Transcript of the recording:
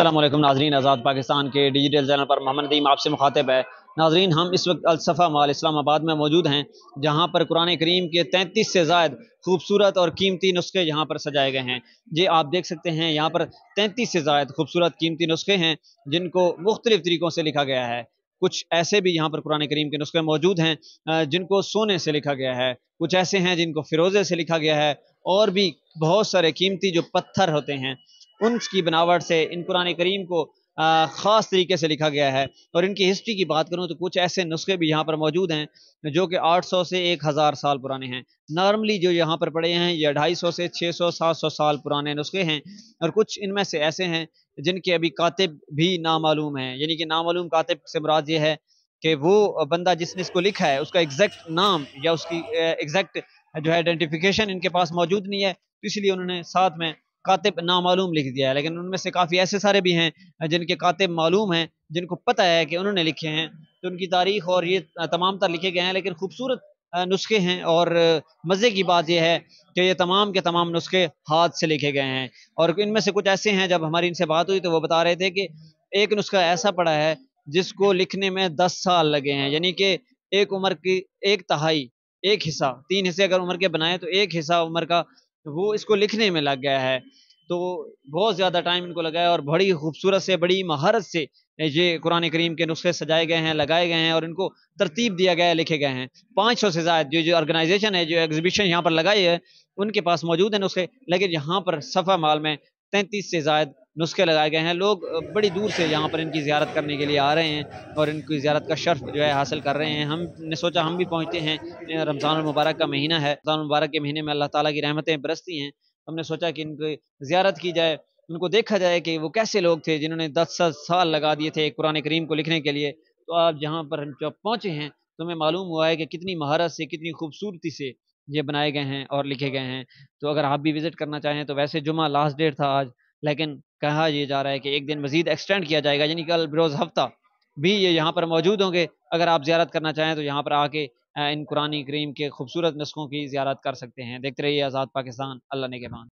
अल्लाम नाजरीन आज़ाद पाकिस्तान के डिजिटल चैनल पर मोहम्मद नदीम आपसे मुखातिब है नाजरीन हम इस वक्त अलसफ़ा माल इस्लामाबाद में मौजूद हैं जहाँ पर कुरान करीम के तैंतीस से ज़ायद खूबसूरत और कीमती नुस्खे यहाँ पर सजाए गए हैं ये आप देख सकते हैं यहाँ पर तैंतीस से ज़ायद खूबसूरत कीमती नुस्खे हैं जिनको मुख्तलिफ़ तरीक़ों से लिखा गया है कुछ ऐसे भी यहाँ पर कुरान करीम के नुस्खे मौजूद हैं जिनको सोने से लिखा गया है कुछ ऐसे हैं जिनको फ़िरोज़े से लिखा गया है और भी बहुत सारे कीमती जो पत्थर होते हैं उनकी बनावट से इन कुरान करीम को ख़ास तरीके से लिखा गया है और इनकी हिस्ट्री की बात करूँ तो कुछ ऐसे नुस्खे भी यहाँ पर मौजूद हैं जो कि 800 से 1000 साल पुराने हैं नॉर्मली जो यहाँ पर पड़े हैं ये 250 से 600 700 साल पुराने नुस्खे हैं और कुछ इनमें से ऐसे हैं जिनके अभी कातिब भी नामालूम हैं यानी कि नामालूम कातिब से मुराद ये है कि वो बंदा जिसने इसको लिखा है उसका एग्जैक्ट नाम या उसकी एग्जैक्ट जो है आइडेंटिफिकेशन इनके पास मौजूद नहीं है तो इसलिए उन्होंने साथ में कातिब नामालूम लिख दिया है लेकिन उनमें से काफ़ी ऐसे सारे भी हैं जिनके कातिब मालूम हैं जिनको पता है कि उन्होंने लिखे हैं तो उनकी तारीख और ये तमाम तर लिखे गए हैं लेकिन खूबसूरत नुस्खे हैं और मज़े की बात यह है कि ये तमाम के तमाम नुस्खे हाथ से लिखे गए हैं और इनमें से कुछ ऐसे हैं जब हमारी इनसे बात हुई तो वो बता रहे थे कि एक नुस्खा ऐसा पड़ा है जिसको लिखने में दस साल लगे हैं यानी कि एक उम्र की एक तहाई एक हिस्सा तीन हिस्से अगर उम्र के बनाए तो एक हिस्सा उम्र का तो वो इसको लिखने में लग गया है तो बहुत ज़्यादा टाइम इनको लगा है और बड़ी खूबसूरत से बड़ी महारत से ये कुरान करीम के नुस्खे सजाए गए हैं लगाए गए हैं और इनको तरतीब दिया गया है लिखे गए हैं पाँच सौ से ज़्यादा जो जो ऑर्गेनाइजेशन है जो एग्जीबिशन यहाँ पर लगाई है उनके पास मौजूद है नुस्खे लेकिन यहाँ पर सफ़ा माल में तैंतीस से ज्यादा नुस्खे लगाए गए हैं लोग बड़ी दूर से यहाँ पर इनकी ज्यारत करने के लिए आ रहे हैं और इनकी ज्यारत का शर्फ जो है हासिल कर रहे हैं हमने सोचा हम भी पहुँचते हैं रमज़ान मुबारक का महीना है रमज़ान मुबारक के महीने में अल्लाह ताली की रहमतें बरसती हैं हमने सोचा कि इनकी ज्यारत की जाए उनको देखा जाए कि वो कैसे लोग थे जिन्होंने दस साल लगा दिए थे एक कुरान करीम को लिखने के लिए तो आप जहाँ पर हम जब पहुँचे हैं तो हमें मालूम हुआ है कि कितनी महारत से कितनी खूबसूरती से ये बनाए गए हैं और लिखे गए हैं तो अगर आप भी विज़िट करना चाहें तो वैसे जुमा लास्ट डेट था आज लेकिन कहा यह जा रहा है कि एक दिन मजीद एक्सटेंड किया जाएगा यानी कि अलबरोज़ हफ्ता भी ये यहाँ पर मौजूद होंगे अगर आप ज्यारत करना चाहें तो यहाँ पर आके इन कुरानी करीम के खूबसूरत नस्खों की ज्यारत कर सकते हैं देखते रहिए आज़ाद पाकिस्तान अल्लाह ने के मान